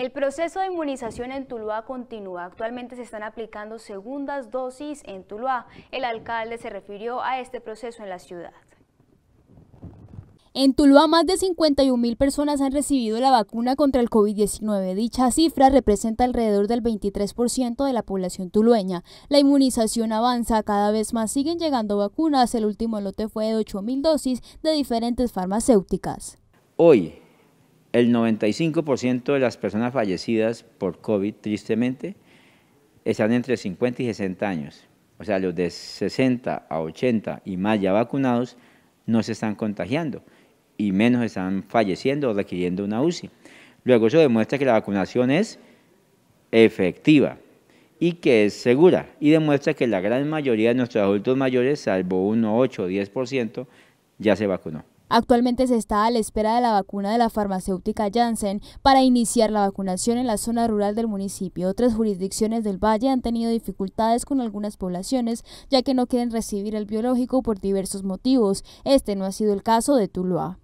El proceso de inmunización en Tuluá continúa. Actualmente se están aplicando segundas dosis en Tuluá. El alcalde se refirió a este proceso en la ciudad. En Tuluá, más de 51 mil personas han recibido la vacuna contra el COVID-19. Dicha cifra representa alrededor del 23% de la población tulueña. La inmunización avanza, cada vez más siguen llegando vacunas. El último lote fue de 8 mil dosis de diferentes farmacéuticas. Hoy el 95% de las personas fallecidas por COVID, tristemente, están entre 50 y 60 años. O sea, los de 60 a 80 y más ya vacunados no se están contagiando y menos están falleciendo o requiriendo una UCI. Luego eso demuestra que la vacunación es efectiva y que es segura y demuestra que la gran mayoría de nuestros adultos mayores, salvo 1, 8 o 10%, ya se vacunó. Actualmente se está a la espera de la vacuna de la farmacéutica Janssen para iniciar la vacunación en la zona rural del municipio. Otras jurisdicciones del valle han tenido dificultades con algunas poblaciones ya que no quieren recibir el biológico por diversos motivos. Este no ha sido el caso de Tuluá.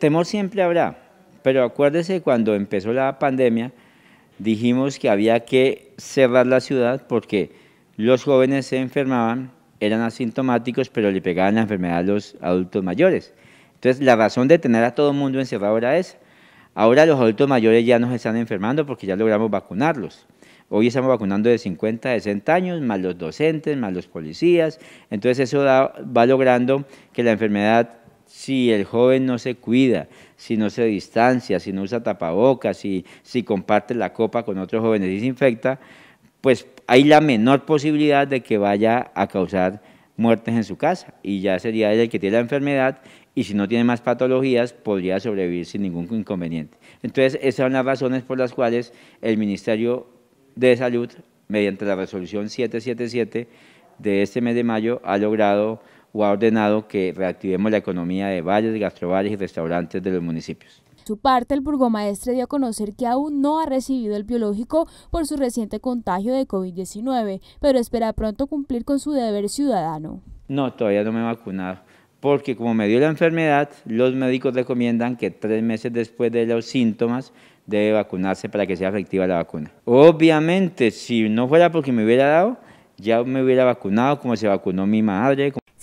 temor siempre habrá, pero acuérdese cuando empezó la pandemia dijimos que había que cerrar la ciudad porque los jóvenes se enfermaban, eran asintomáticos, pero le pegaban la enfermedad a los adultos mayores. Entonces, la razón de tener a todo el mundo encerrado ahora es, Ahora los adultos mayores ya nos están enfermando porque ya logramos vacunarlos. Hoy estamos vacunando de 50 a 60 años, más los docentes, más los policías. Entonces eso va logrando que la enfermedad, si el joven no se cuida, si no se distancia, si no usa tapabocas, si, si comparte la copa con otros jóvenes y se infecta, pues hay la menor posibilidad de que vaya a causar muertes en su casa y ya sería él el que tiene la enfermedad y si no tiene más patologías podría sobrevivir sin ningún inconveniente. Entonces, esas son las razones por las cuales el Ministerio de Salud, mediante la resolución 777 de este mes de mayo, ha logrado o ha ordenado que reactivemos la economía de bares, gastrobares y restaurantes de los municipios su parte, el burgomaestre dio a conocer que aún no ha recibido el biológico por su reciente contagio de COVID-19, pero espera pronto cumplir con su deber ciudadano. No, todavía no me he vacunado, porque como me dio la enfermedad, los médicos recomiendan que tres meses después de los síntomas debe vacunarse para que sea efectiva la vacuna. Obviamente, si no fuera porque me hubiera dado, ya me hubiera vacunado como se vacunó mi madre.